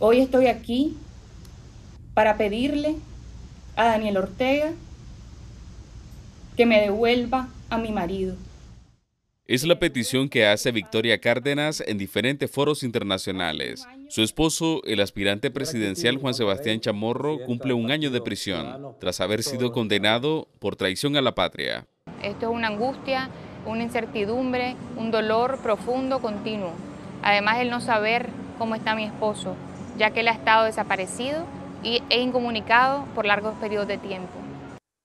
Hoy estoy aquí para pedirle a Daniel Ortega que me devuelva a mi marido. Es la petición que hace Victoria Cárdenas en diferentes foros internacionales. Su esposo, el aspirante presidencial Juan Sebastián Chamorro, cumple un año de prisión tras haber sido condenado por traición a la patria. Esto es una angustia, una incertidumbre, un dolor profundo, continuo. Además, el no saber cómo está mi esposo, ya que él ha estado desaparecido e incomunicado por largos periodos de tiempo.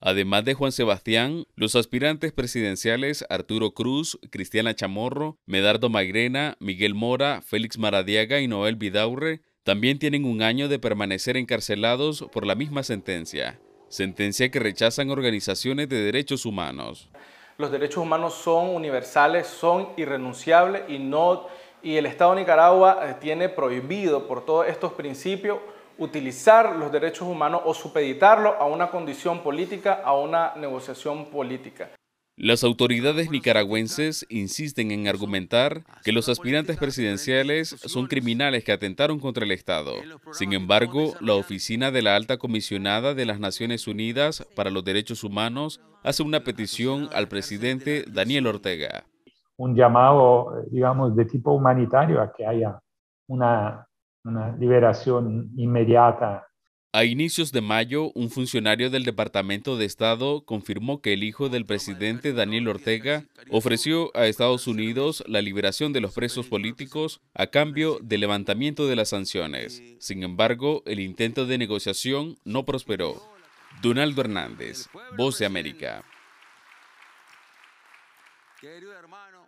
Además de Juan Sebastián, los aspirantes presidenciales Arturo Cruz, Cristiana Chamorro, Medardo Magrena, Miguel Mora, Félix Maradiaga y Noel Vidaurre también tienen un año de permanecer encarcelados por la misma sentencia, sentencia que rechazan organizaciones de derechos humanos. Los derechos humanos son universales, son irrenunciables y no y el Estado de Nicaragua eh, tiene prohibido por todos estos principios utilizar los derechos humanos o supeditarlos a una condición política, a una negociación política. Las autoridades nicaragüenses insisten en argumentar que los aspirantes presidenciales son criminales que atentaron contra el Estado. Sin embargo, la oficina de la alta comisionada de las Naciones Unidas para los Derechos Humanos hace una petición al presidente Daniel Ortega un llamado, digamos, de tipo humanitario a que haya una, una liberación inmediata a inicios de mayo, un funcionario del Departamento de Estado confirmó que el hijo del presidente Daniel Ortega ofreció a Estados Unidos la liberación de los presos políticos a cambio del levantamiento de las sanciones. Sin embargo, el intento de negociación no prosperó. Donaldo Hernández, Voz de América. Querido hermano,